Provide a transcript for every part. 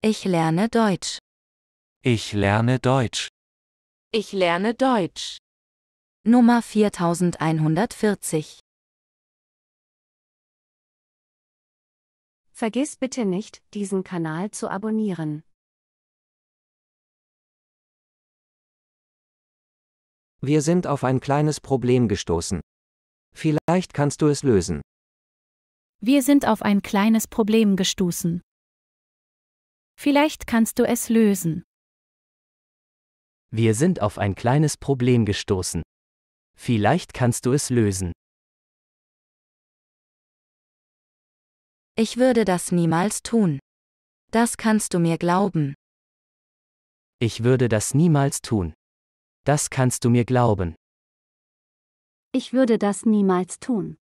Ich lerne Deutsch. Ich lerne Deutsch. Ich lerne Deutsch. Nummer 4140. Vergiss bitte nicht, diesen Kanal zu abonnieren. Wir sind auf ein kleines Problem gestoßen. Vielleicht kannst du es lösen. Wir sind auf ein kleines Problem gestoßen. Vielleicht kannst du es lösen. Wir sind auf ein kleines Problem gestoßen. Vielleicht kannst du es lösen. Ich würde das niemals tun. Das kannst du mir glauben. Ich würde das niemals tun. Das kannst du mir glauben. Ich würde das niemals tun.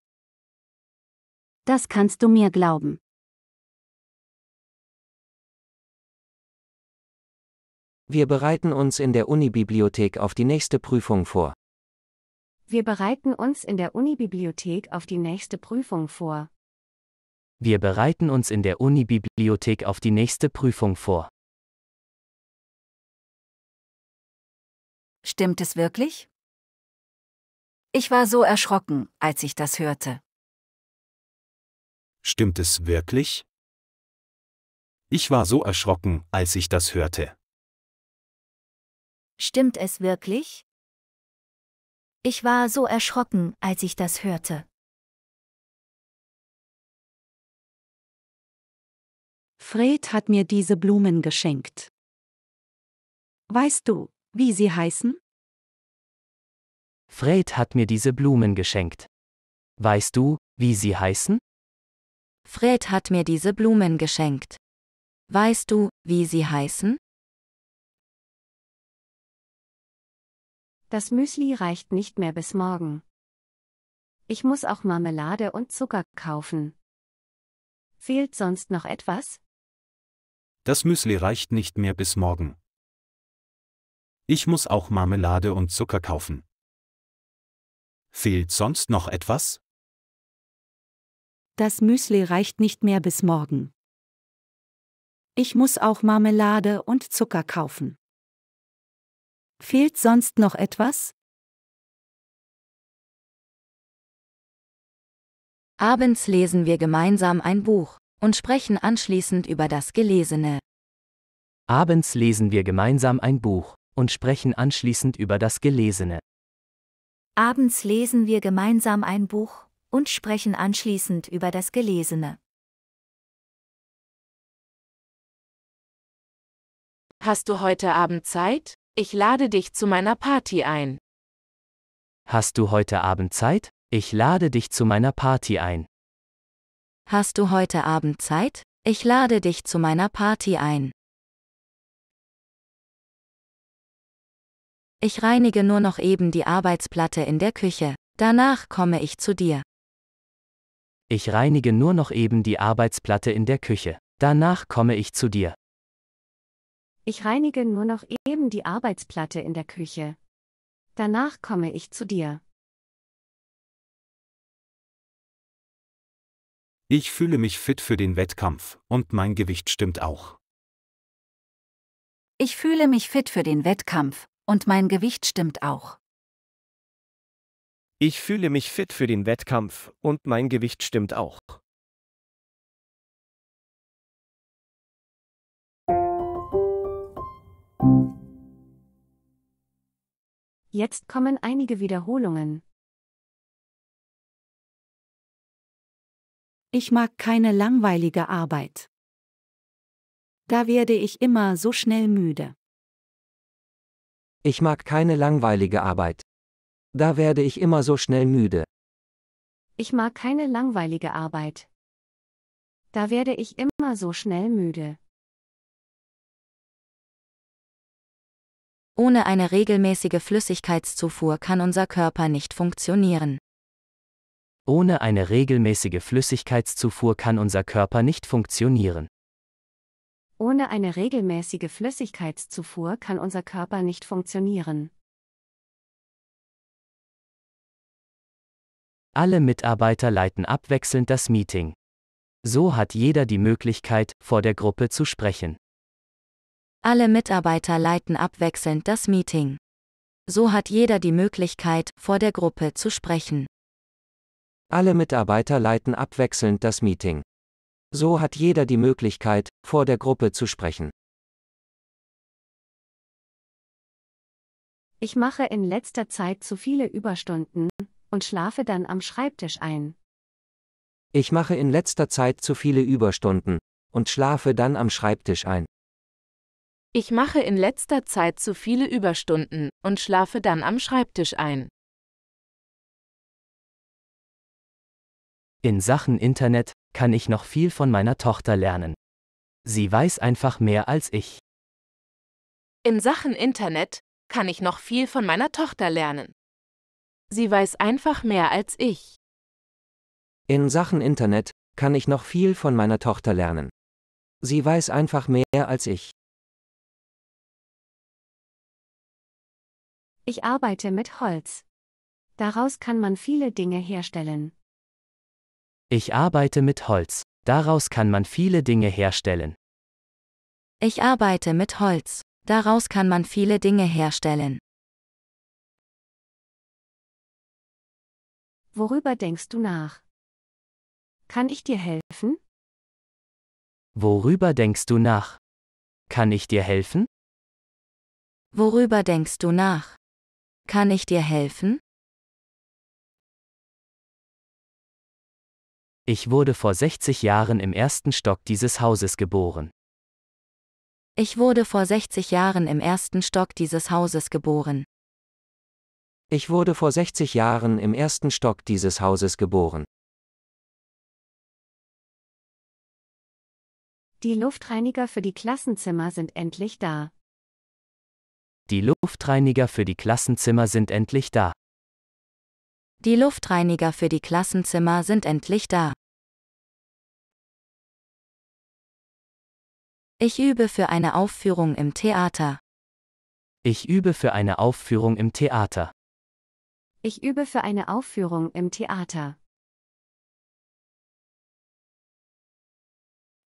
Das kannst du mir glauben. Wir bereiten uns in der Unibibliothek auf die nächste Prüfung vor. Wir bereiten uns in der Unibibliothek auf die nächste Prüfung vor. Wir bereiten uns in der Unibibliothek auf die nächste Prüfung vor. Stimmt es wirklich? Ich war so erschrocken, als ich das hörte. Stimmt es wirklich? Ich war so erschrocken, als ich das hörte. Stimmt es wirklich? Ich war so erschrocken, als ich das hörte. Fred hat mir diese Blumen geschenkt. Weißt du, wie sie heißen? Fred hat mir diese Blumen geschenkt. Weißt du, wie sie heißen? Fred hat mir diese Blumen geschenkt. Weißt du, wie sie heißen? Das Müsli reicht nicht mehr bis morgen. Ich muss auch Marmelade und Zucker kaufen. Fehlt sonst noch etwas? Das Müsli reicht nicht mehr bis morgen. Ich muss auch Marmelade und Zucker kaufen. Fehlt sonst noch etwas? Das Müsli reicht nicht mehr bis morgen. Ich muss auch Marmelade und Zucker kaufen. Fehlt sonst noch etwas? Abends lesen wir gemeinsam ein Buch und sprechen anschließend über das Gelesene. Abends lesen wir gemeinsam ein Buch und sprechen anschließend über das Gelesene. Abends lesen wir gemeinsam ein Buch und sprechen anschließend über das Gelesene. Hast du heute Abend Zeit? Ich lade dich zu meiner Party ein. Hast du heute Abend Zeit? Ich lade dich zu meiner Party ein. Hast du heute Abend Zeit? Ich lade dich zu meiner Party ein. Ich reinige nur noch eben die Arbeitsplatte in der Küche, danach komme ich zu dir. Ich reinige nur noch eben die Arbeitsplatte in der Küche, danach komme ich zu dir. Ich reinige nur noch eben die Arbeitsplatte in der Küche. Danach komme ich zu dir. Ich fühle mich fit für den Wettkampf und mein Gewicht stimmt auch. Ich fühle mich fit für den Wettkampf und mein Gewicht stimmt auch. Ich fühle mich fit für den Wettkampf und mein Gewicht stimmt auch. Jetzt kommen einige Wiederholungen. Ich mag keine langweilige Arbeit. Da werde ich immer so schnell müde. Ich mag keine langweilige Arbeit. Da werde ich immer so schnell müde. Ich mag keine langweilige Arbeit. Da werde ich immer so schnell müde. Ohne eine regelmäßige Flüssigkeitszufuhr kann unser Körper nicht funktionieren. Ohne eine regelmäßige Flüssigkeitszufuhr kann unser Körper nicht funktionieren. Ohne eine regelmäßige Flüssigkeitszufuhr kann unser Körper nicht funktionieren. Alle Mitarbeiter leiten abwechselnd das Meeting. So hat jeder die Möglichkeit, vor der Gruppe zu sprechen. Alle Mitarbeiter leiten abwechselnd das Meeting. So hat jeder die Möglichkeit, vor der Gruppe zu sprechen. Alle Mitarbeiter leiten abwechselnd das Meeting. So hat jeder die Möglichkeit, vor der Gruppe zu sprechen. Ich mache in letzter Zeit zu viele Überstunden und schlafe dann am Schreibtisch ein. Ich mache in letzter Zeit zu viele Überstunden und schlafe dann am Schreibtisch ein. Ich mache in letzter Zeit zu viele Überstunden und schlafe dann am Schreibtisch ein. In Sachen Internet kann ich noch viel von meiner Tochter lernen. Sie weiß einfach mehr als ich. In Sachen Internet kann ich noch viel von meiner Tochter lernen. Sie weiß einfach mehr als ich. In Sachen Internet kann ich noch viel von meiner Tochter lernen. Sie weiß einfach mehr als ich. Ich arbeite mit Holz. Daraus kann man viele Dinge herstellen. Ich arbeite mit Holz. Daraus kann man viele Dinge herstellen. Ich arbeite mit Holz. Daraus kann man viele Dinge herstellen. Worüber denkst du nach? Kann ich dir helfen? Worüber denkst du nach? Kann ich dir helfen? Worüber denkst du nach? Kann ich dir helfen? Ich wurde vor 60 Jahren im ersten Stock dieses Hauses geboren. Ich wurde vor 60 Jahren im ersten Stock dieses Hauses geboren. Ich wurde vor 60 Jahren im ersten Stock dieses Hauses geboren. Die Luftreiniger für die Klassenzimmer sind endlich da. Die Luftreiniger für die Klassenzimmer sind endlich da. Die Luftreiniger für die Klassenzimmer sind endlich da. Ich übe für eine Aufführung im Theater. Ich übe für eine Aufführung im Theater. Ich übe für eine Aufführung im Theater.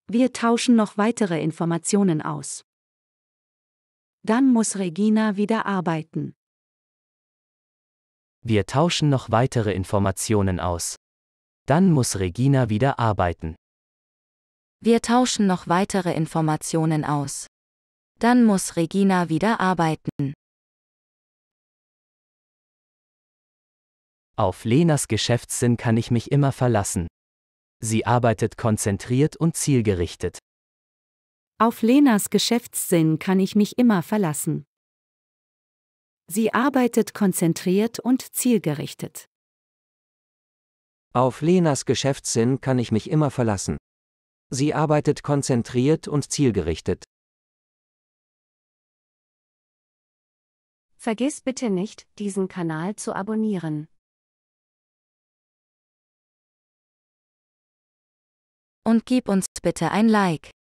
Wir tauschen noch weitere Informationen aus. Dann muss Regina wieder arbeiten. Wir tauschen noch weitere Informationen aus. Dann muss Regina wieder arbeiten. Wir tauschen noch weitere Informationen aus. Dann muss Regina wieder arbeiten. Auf Lenas Geschäftssinn kann ich mich immer verlassen. Sie arbeitet konzentriert und zielgerichtet. Auf Lenas Geschäftssinn kann ich mich immer verlassen. Sie arbeitet konzentriert und zielgerichtet. Auf Lenas Geschäftssinn kann ich mich immer verlassen. Sie arbeitet konzentriert und zielgerichtet. Vergiss bitte nicht, diesen Kanal zu abonnieren. Und gib uns bitte ein Like.